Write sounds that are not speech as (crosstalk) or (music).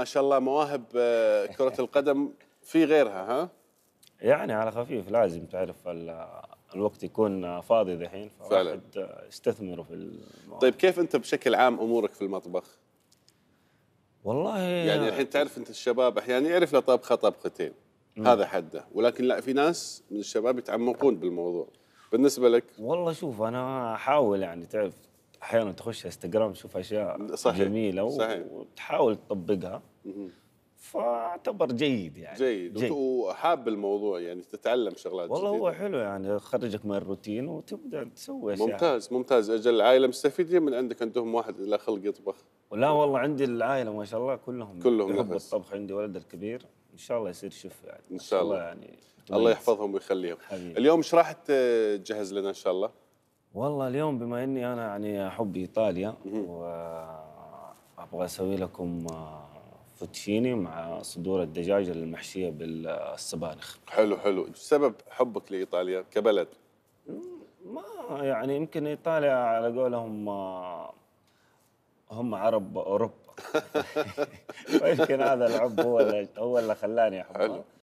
ما شاء الله مواهب آه، كرة القدم في غيرها ها؟ يعني على خفيف لازم تعرف الوقت يكون فاضي دحين فعلا استثمره في المواهب. طيب كيف انت بشكل عام امورك في المطبخ؟ والله يعني الحين تعرف انت الشباب احيانا يعني يعرف له طبخه طبختين هذا حده ولكن لا في ناس من الشباب يتعمقون بالموضوع بالنسبه لك والله شوف انا احاول يعني تعرف احيانا تخش انستغرام تشوف اشياء صحيح. جميله صحيح. وتحاول تطبقها فاعتبر جيد يعني جيد, جيد. وحاب الموضوع يعني تتعلم شغلات والله جديدة. هو حلو يعني يخرجك من الروتين وتبدا تسوي اشياء ممتاز يعني. ممتاز اجل العائله مستفيدين من عندك عندهم واحد لا خلق يطبخ لا والله عندي العائله ما شاء الله كلهم كلهم يحبوا الطبخ عندي ولد الكبير ان شاء الله يصير شيف يعني ان شاء الله, الله يعني الله يحفظهم ويخليهم حبيب. اليوم ايش راح تجهز لنا ان شاء الله؟ والله اليوم بما اني انا يعني احب ايطاليا وابغى اسوي لكم آه، فوتشيني مع صدور الدجاج المحشيه بالسبانخ حلو حلو سبب حبك لايطاليا كبلد ما يعني يمكن ايطاليا على قولهم آه، هم عرب اوروبا (laughs) ويمكن هذا الحب هو اللي هو اللي خلاني احبها